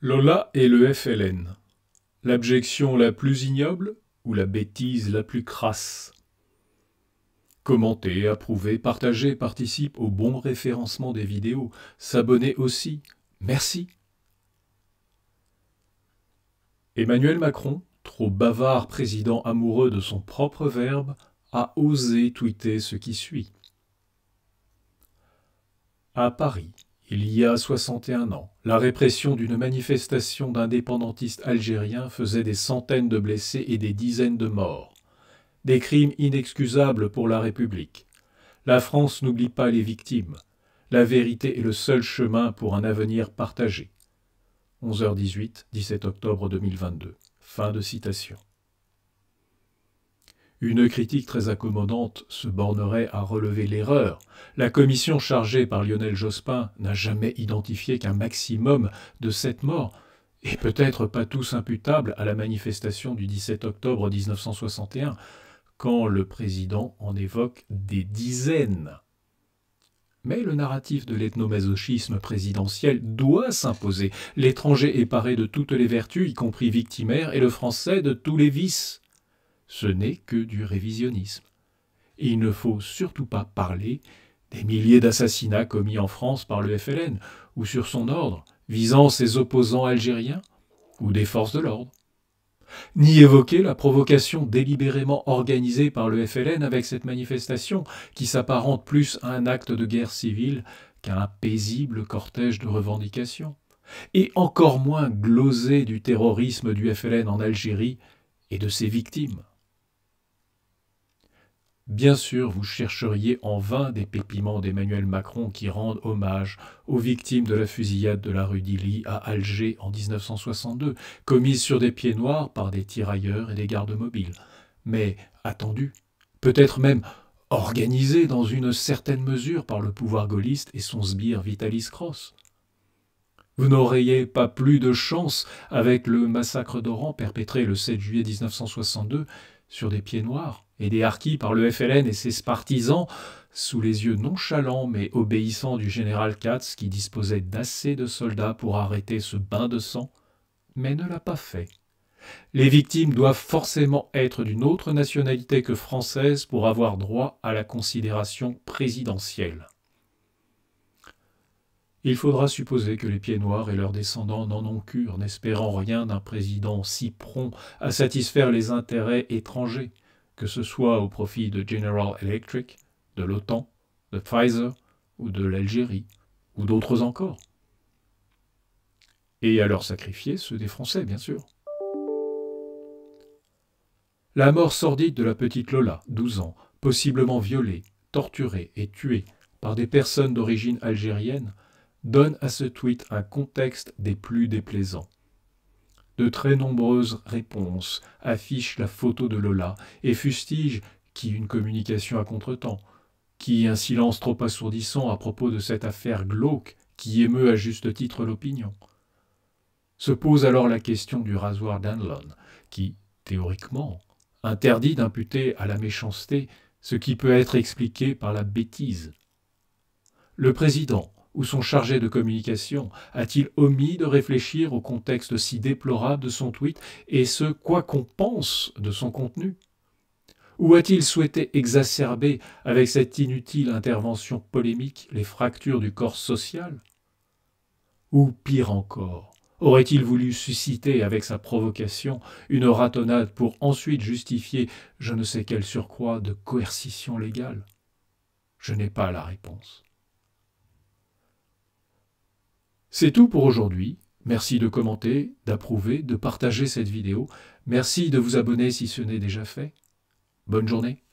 Lola et le FLN. L'abjection la plus ignoble ou la bêtise la plus crasse Commentez, approuvez, partagez, participe au bon référencement des vidéos. S'abonnez aussi. Merci. Emmanuel Macron, trop bavard président amoureux de son propre verbe, a osé tweeter ce qui suit. À Paris. Il y a 61 ans, la répression d'une manifestation d'indépendantistes algériens faisait des centaines de blessés et des dizaines de morts. Des crimes inexcusables pour la République. La France n'oublie pas les victimes. La vérité est le seul chemin pour un avenir partagé. 11h18, 17 octobre 2022. Fin de citation. Une critique très accommodante se bornerait à relever l'erreur. La commission chargée par Lionel Jospin n'a jamais identifié qu'un maximum de sept morts, et peut-être pas tous imputables à la manifestation du 17 octobre 1961, quand le président en évoque des dizaines. Mais le narratif de l'ethnomasochisme présidentiel doit s'imposer. L'étranger est paré de toutes les vertus, y compris victimaires, et le français de tous les vices ce n'est que du révisionnisme. il ne faut surtout pas parler des milliers d'assassinats commis en France par le FLN ou sur son ordre, visant ses opposants algériens ou des forces de l'ordre. Ni évoquer la provocation délibérément organisée par le FLN avec cette manifestation qui s'apparente plus à un acte de guerre civile qu'à un paisible cortège de revendications. Et encore moins gloser du terrorisme du FLN en Algérie et de ses victimes. Bien sûr, vous chercheriez en vain des pépiments d'Emmanuel Macron qui rendent hommage aux victimes de la fusillade de la rue d'Illy à Alger en 1962, commise sur des pieds noirs par des tirailleurs et des gardes mobiles. Mais attendu, peut-être même organisé dans une certaine mesure par le pouvoir gaulliste et son sbire Vitalis Cross. Vous n'auriez pas plus de chance avec le massacre d'Oran perpétré le 7 juillet 1962 sur des pieds noirs et des par le FLN et ses partisans, sous les yeux nonchalants mais obéissants du général Katz qui disposait d'assez de soldats pour arrêter ce bain de sang, mais ne l'a pas fait. Les victimes doivent forcément être d'une autre nationalité que française pour avoir droit à la considération présidentielle. Il faudra supposer que les pieds noirs et leurs descendants n'en ont cure, n'espérant rien d'un président si prompt à satisfaire les intérêts étrangers, que ce soit au profit de General Electric, de l'OTAN, de Pfizer ou de l'Algérie, ou d'autres encore. Et à leur sacrifier ceux des Français, bien sûr. La mort sordide de la petite Lola, 12 ans, possiblement violée, torturée et tuée par des personnes d'origine algérienne, donne à ce tweet un contexte des plus déplaisants. De très nombreuses réponses affichent la photo de Lola et fustigent qui une communication à contretemps, qui un silence trop assourdissant à propos de cette affaire glauque qui émeut à juste titre l'opinion. Se pose alors la question du rasoir d'Anlon, qui, théoriquement, interdit d'imputer à la méchanceté ce qui peut être expliqué par la bêtise. Le président, ou son chargé de communication a-t-il omis de réfléchir au contexte si déplorable de son tweet, et ce, quoi qu'on pense de son contenu Ou a-t-il souhaité exacerber, avec cette inutile intervention polémique, les fractures du corps social Ou pire encore, aurait-il voulu susciter avec sa provocation une ratonnade pour ensuite justifier je ne sais quel surcroît de coercition légale Je n'ai pas la réponse. C'est tout pour aujourd'hui. Merci de commenter, d'approuver, de partager cette vidéo. Merci de vous abonner si ce n'est déjà fait. Bonne journée.